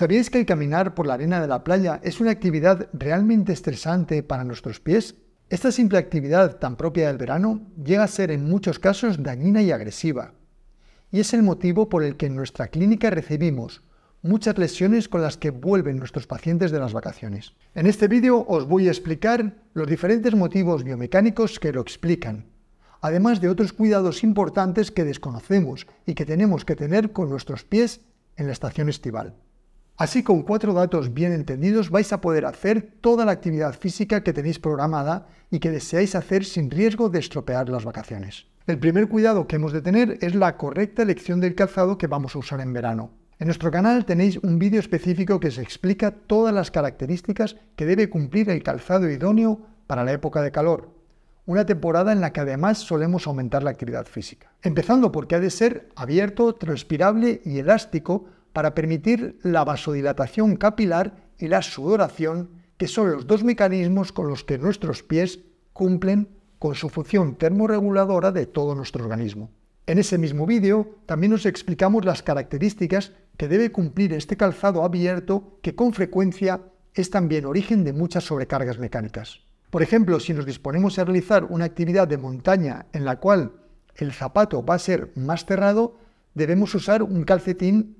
¿Sabíais que el caminar por la arena de la playa es una actividad realmente estresante para nuestros pies? Esta simple actividad tan propia del verano llega a ser en muchos casos dañina y agresiva. Y es el motivo por el que en nuestra clínica recibimos muchas lesiones con las que vuelven nuestros pacientes de las vacaciones. En este vídeo os voy a explicar los diferentes motivos biomecánicos que lo explican, además de otros cuidados importantes que desconocemos y que tenemos que tener con nuestros pies en la estación estival. Así con cuatro datos bien entendidos vais a poder hacer toda la actividad física que tenéis programada y que deseáis hacer sin riesgo de estropear las vacaciones. El primer cuidado que hemos de tener es la correcta elección del calzado que vamos a usar en verano. En nuestro canal tenéis un vídeo específico que se explica todas las características que debe cumplir el calzado idóneo para la época de calor, una temporada en la que además solemos aumentar la actividad física. Empezando porque ha de ser abierto, transpirable y elástico para permitir la vasodilatación capilar y la sudoración, que son los dos mecanismos con los que nuestros pies cumplen con su función termorreguladora de todo nuestro organismo. En ese mismo vídeo también nos explicamos las características que debe cumplir este calzado abierto que con frecuencia es también origen de muchas sobrecargas mecánicas. Por ejemplo, si nos disponemos a realizar una actividad de montaña en la cual el zapato va a ser más cerrado, debemos usar un calcetín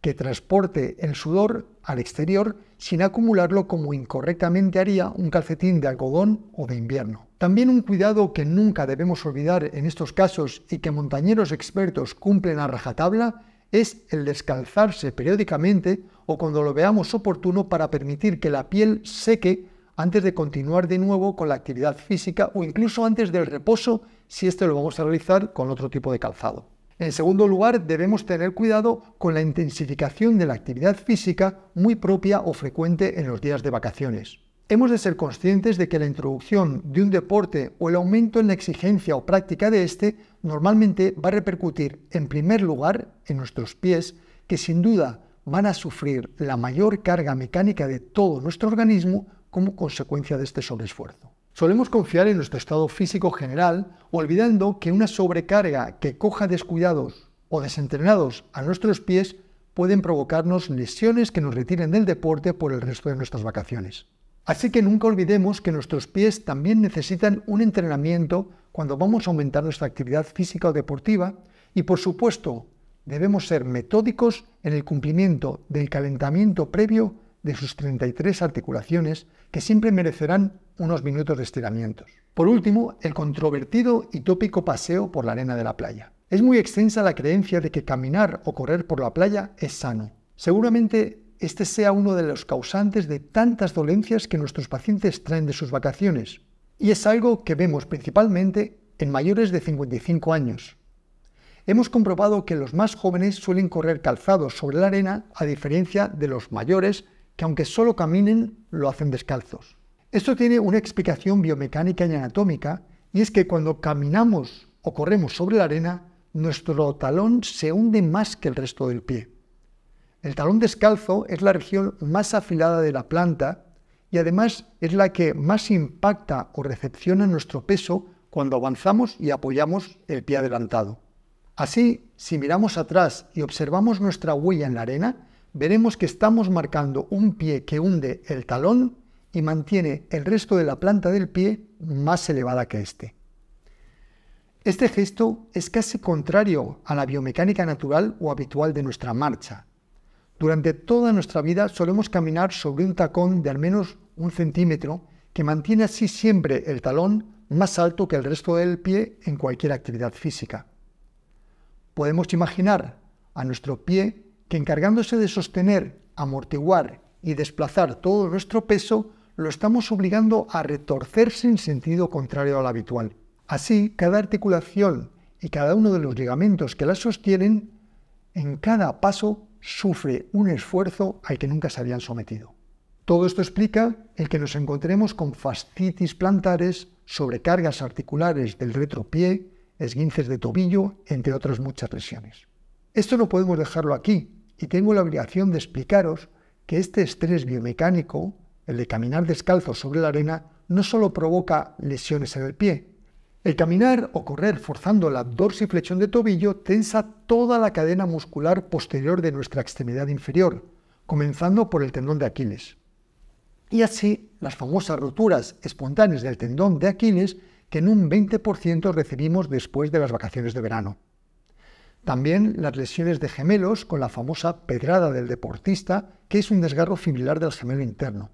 que transporte el sudor al exterior sin acumularlo como incorrectamente haría un calcetín de algodón o de invierno. También un cuidado que nunca debemos olvidar en estos casos y que montañeros expertos cumplen a rajatabla es el descalzarse periódicamente o cuando lo veamos oportuno para permitir que la piel seque antes de continuar de nuevo con la actividad física o incluso antes del reposo si este lo vamos a realizar con otro tipo de calzado. En segundo lugar, debemos tener cuidado con la intensificación de la actividad física muy propia o frecuente en los días de vacaciones. Hemos de ser conscientes de que la introducción de un deporte o el aumento en la exigencia o práctica de este normalmente va a repercutir en primer lugar en nuestros pies, que sin duda van a sufrir la mayor carga mecánica de todo nuestro organismo como consecuencia de este sobreesfuerzo. Solemos confiar en nuestro estado físico general, olvidando que una sobrecarga que coja descuidados o desentrenados a nuestros pies pueden provocarnos lesiones que nos retiren del deporte por el resto de nuestras vacaciones. Así que nunca olvidemos que nuestros pies también necesitan un entrenamiento cuando vamos a aumentar nuestra actividad física o deportiva y por supuesto debemos ser metódicos en el cumplimiento del calentamiento previo de sus 33 articulaciones que siempre merecerán unos minutos de estiramientos. Por último, el controvertido y tópico paseo por la arena de la playa. Es muy extensa la creencia de que caminar o correr por la playa es sano. Seguramente este sea uno de los causantes de tantas dolencias que nuestros pacientes traen de sus vacaciones, y es algo que vemos principalmente en mayores de 55 años. Hemos comprobado que los más jóvenes suelen correr calzados sobre la arena a diferencia de los mayores que aunque solo caminen, lo hacen descalzos. Esto tiene una explicación biomecánica y anatómica, y es que cuando caminamos o corremos sobre la arena, nuestro talón se hunde más que el resto del pie. El talón descalzo es la región más afilada de la planta y además es la que más impacta o recepciona nuestro peso cuando avanzamos y apoyamos el pie adelantado. Así, si miramos atrás y observamos nuestra huella en la arena, veremos que estamos marcando un pie que hunde el talón y mantiene el resto de la planta del pie más elevada que este. Este gesto es casi contrario a la biomecánica natural o habitual de nuestra marcha. Durante toda nuestra vida solemos caminar sobre un tacón de al menos un centímetro que mantiene así siempre el talón más alto que el resto del pie en cualquier actividad física. Podemos imaginar a nuestro pie que encargándose de sostener, amortiguar y desplazar todo nuestro peso, lo estamos obligando a retorcerse en sentido contrario al habitual. Así, cada articulación y cada uno de los ligamentos que la sostienen, en cada paso sufre un esfuerzo al que nunca se habían sometido. Todo esto explica el que nos encontremos con fascitis plantares, sobrecargas articulares del retropié, esguinces de tobillo, entre otras muchas lesiones. Esto no podemos dejarlo aquí, y tengo la obligación de explicaros que este estrés biomecánico, el de caminar descalzo sobre la arena, no solo provoca lesiones en el pie. El caminar o correr forzando la dorsiflexión de tobillo tensa toda la cadena muscular posterior de nuestra extremidad inferior, comenzando por el tendón de Aquiles. Y así, las famosas roturas espontáneas del tendón de Aquiles que en un 20% recibimos después de las vacaciones de verano. También las lesiones de gemelos con la famosa pedrada del deportista, que es un desgarro fibrilar del gemelo interno.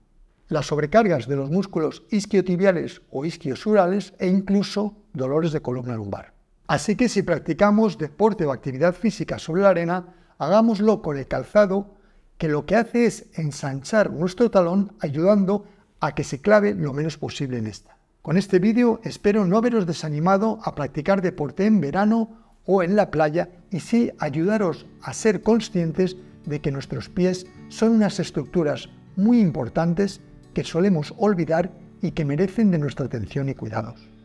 Las sobrecargas de los músculos isquiotibiales o isquiosurales e incluso dolores de columna lumbar. Así que si practicamos deporte o actividad física sobre la arena, hagámoslo con el calzado, que lo que hace es ensanchar nuestro talón ayudando a que se clave lo menos posible en esta. Con este vídeo espero no haberos desanimado a practicar deporte en verano o en la playa y sí ayudaros a ser conscientes de que nuestros pies son unas estructuras muy importantes que solemos olvidar y que merecen de nuestra atención y cuidados.